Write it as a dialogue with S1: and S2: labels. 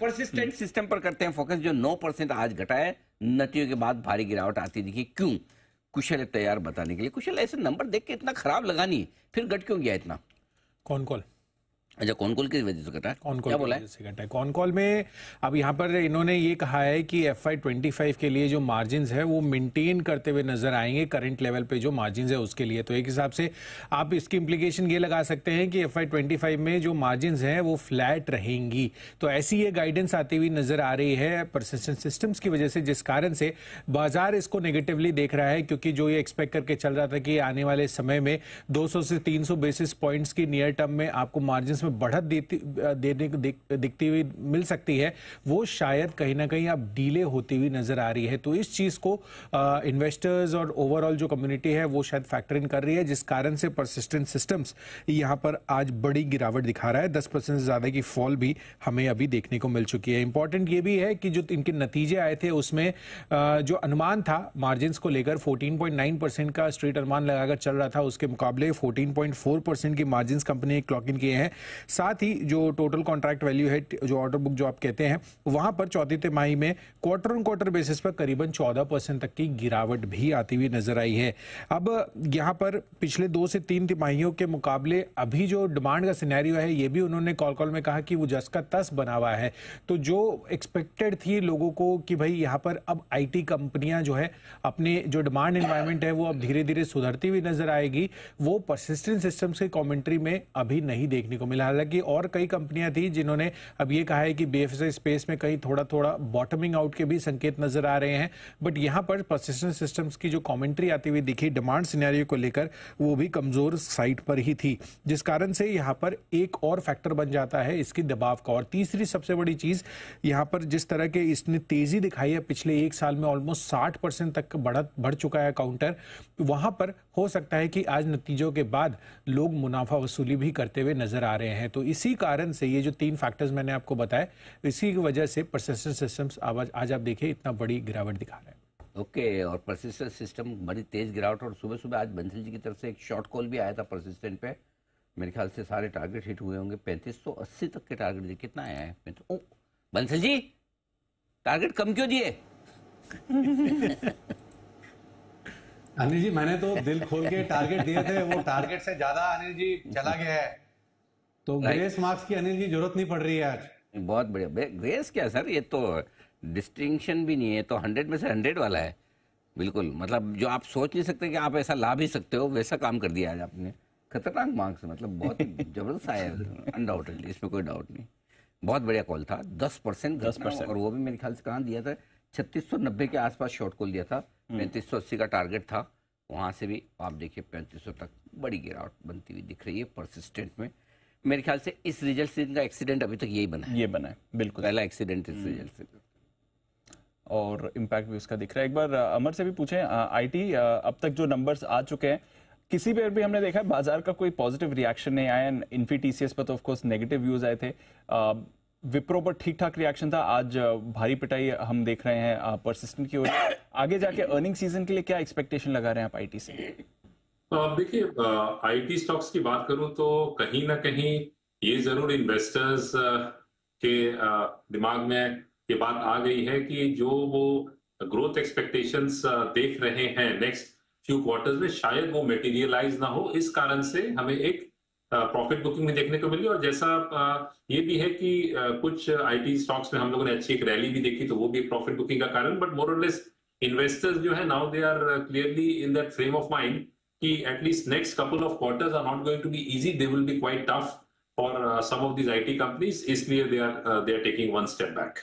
S1: Persistent system पर करते हैं फोकस जो नौ परसेंट आज घटा है नतियों के बाद भारी गिरावट आती दिखी क्यों कुशल है तैयार बताने के लिए कुशल ऐसे नंबर देख के इतना खराब लगा नहीं फिर घट क्यों गया इतना
S2: कौन कौन अच्छा कौन कॉल की वजह से कटा कॉन कॉल बोला है कटा है कॉल में अब यहाँ पर इन्होंने ये कहा है कि एफ आई ट्वेंटी फाइव के लिए जो मार्जिन है वो मेंटेन करते हुए नजर आएंगे करंट लेवल पे जो मार्जिन है उसके लिए तो एक हिसाब से आप इसकी इम्प्लीकेशन ये लगा सकते हैं कि एफ आई ट्वेंटी फाइव में जो मार्जिन है वो फ्लैट रहेंगी तो ऐसी ये गाइडेंस आती हुई नजर आ रही है परसिस्टेंट सिस्टम्स की वजह से जिस कारण से बाजार इसको नेगेटिवली देख रहा है क्योंकि जो ये एक्सपेक्ट करके चल रहा था कि आने वाले समय में दो से तीन बेसिस पॉइंट्स की नियर टर्म में आपको मार्जिन इसमें बढ़त देने दिखती हुई मिल सकती है वो शायद कहीं ना कहीं अब डीले होती हुई नजर आ रही है तो इस चीज को इन्वेस्टर्स और ओवरऑल जो कम्युनिटी है वो शायद फैक्टर इन कर रही है जिस कारण से परसिस्टेंट सिस्टम्स यहाँ पर आज बड़ी गिरावट दिखा रहा है दस परसेंट से ज्यादा की फॉल भी हमें अभी देखने को मिल चुकी है इंपॉर्टेंट ये भी है कि जो इनके नतीजे आए थे उसमें जो अनुमान था मार्जिन को लेकर 14.9 परसेंट का स्ट्रीट अनुमान लगाकर चल रहा था उसके मुकाबले 14.4 परसेंट की मार्जिन कंपनी ने क्लॉक इन किए हैं साथ ही जो टोटल कॉन्ट्रैक्ट वैल्यू है जो ऑर्डर बुक जो आप कहते हैं वहां पर चौथी तिमाही में क्वार्टर ऑन क्वार्टर बेसिस पर करीबन चौदह परसेंट तक की गिरावट भी आती हुई नजर आई है अब यहाँ पर पिछले दो से तीन तिमाहियों के मुकाबले अभी जो डिमांड का सिनेरियो है ये भी उन्होंने कॉल कॉल में कहा कि वो जस का तस बना हुआ है तो जो एक्सपेक्टेड थी लोगों को कि भाई यहाँ पर अब आईटी कंपनियां जो है अपने जो डिमांड इन्वायरमेंट है वो अब धीरे धीरे सुधरती हुई नजर आएगी वो परसिस्टेंट सिस्टम्स के कॉमेंट्री में अभी नहीं देखने को मिला हालांकि और कई कंपनियां थी जिन्होंने अब ये कहा है कि बी स्पेस में कहीं थोड़ा थोड़ा बॉटमिंग आउट के भी संकेत नजर आ रहे हैं बट यहाँ पर प्रोसेसिंग सिस्टम्स की जो कॉमेंट्री आती हुई दिखी डिमांड सिनेरियो को लेकर वो भी कमजोर साइट पर ही थी जिस कारण से यहाँ पर एक और फैक्टर बन जाता है इसकी दबाव का और तीसरी सबसे बड़ी चीज यहाँ पर जिस तरह के इसने तेजी दिखाई है पिछले एक साल में ऑलमोस्ट साठ परसेंट तक बढ़त बढ़ चुका है काउंटर वहां पर हो सकता है कि आज नतीजों के बाद लोग मुनाफा वसूली भी करते हुए नजर आ रहे हैं हैं तो इसी कारण से ये जो तीन फैक्टर्स मैंने आपको बताया इसी की वजह से परसिस्टेंट सिस्टम्स आवाज आज आप देखिए इतना बड़ी गिरावट दिखा रहे हैं
S1: ओके okay, और परसिस्टेंट सिस्टम बड़ी तेज गिरावट और सुबह सुबह आज बंसल जी की तरफ से एक शॉर्ट कॉल भी आया था परसिस्टेंट पे मेरे ख्याल से सारे टारगेट हिट हुए होंगे पैंतीस सौ अस्सी तक के टारगेट दिए कितना आया है ओ बंसल जी टारगेट कम क्यों दिए अनिल जी मैंने तो दिल
S2: खोल के टारगेट दिए थे वो टारगेट से ज्यादा अनिल जी चला गया है
S1: तो ग्रेस मार्क्स की अनिल जी जरूरत नहीं पड़ रही है आज बहुत बढ़िया ग्रेस क्या सर ये तो डिस्टिंक्शन भी नहीं है तो हंड्रेड में से हंड्रेड वाला है बिल्कुल मतलब जो आप सोच नहीं सकते कि आप ऐसा ला भी सकते हो वैसा काम कर दिया आज आपने खतरनाक मार्क्स मतलब बहुत जबरदस्त आया अनडाउटेडली इसमें कोई डाउट नहीं बहुत बढ़िया कॉल था दस परसेंट दस परसेंट और वो भी मेरे ख्याल से कहाँ दिया था छत्तीस सौ नब्बे के आसपास शॉर्ट कॉल दिया था हम्म। पैंतीस सौ अस्सी का टारगेट था वहाँ से भी आप देखिए पैंतीस सौ तक बड़ी गिरावट बनती हुई दिख रही है परसिस्टेंट में मेरे ख्याल से इस रिजल्ट से इनका एक्सीडेंट अभी तक तो यही बना है ये बना है बिल्कुल
S3: पहला एक्सीडेंट इस हम्म। रिजल्ट से और इम्पैक्ट भी उसका दिख रहा है एक बार अमर से भी पूछें आईटी अब तक जो नंबर्स आ चुके हैं किसी पर भी हमने देखा है बाजार का कोई पॉजिटिव रिएक्शन नहीं आया इन्फी टीसीएस पर तो ऑफकोर्स नेगेटिव व्यूज आए थे विप्रो पर ठीक ठाक रिएक्शन था आज भारी पिटाई हम देख रहे हैं परसिस्टेंट की ओर आगे जाके अर्निंग सीजन के लिए क्या एक्सपेक्टेशन लगा रहे हैं आप आईटी से तो अब देखिए आईटी स्टॉक्स की बात करूं तो कहीं ना कहीं ये जरूर इन्वेस्टर्स के दिमाग में ये बात आ गई है कि जो वो ग्रोथ एक्सपेक्टेशंस देख रहे हैं नेक्स्ट फ्यू क्वार्टर्स में शायद वो मेटीरियलाइज ना हो इस कारण से हमें एक प्रॉफिट बुकिंग में देखने को मिली और जैसा ये भी है कि कुछ आईटी स्टॉक्स में हम लोगों ने अच्छी एक रैली भी देखी तो वो भी प्रॉफिट बुकिंग का कारण बट मोरलेस इन्वेस्टर्स जो है now they are clearly in that frame of mind at least next couple of quarters are not going to be easy. They will be quite tough for uh, some of these IT companies. Is clear they are, uh, they are taking
S2: one step back.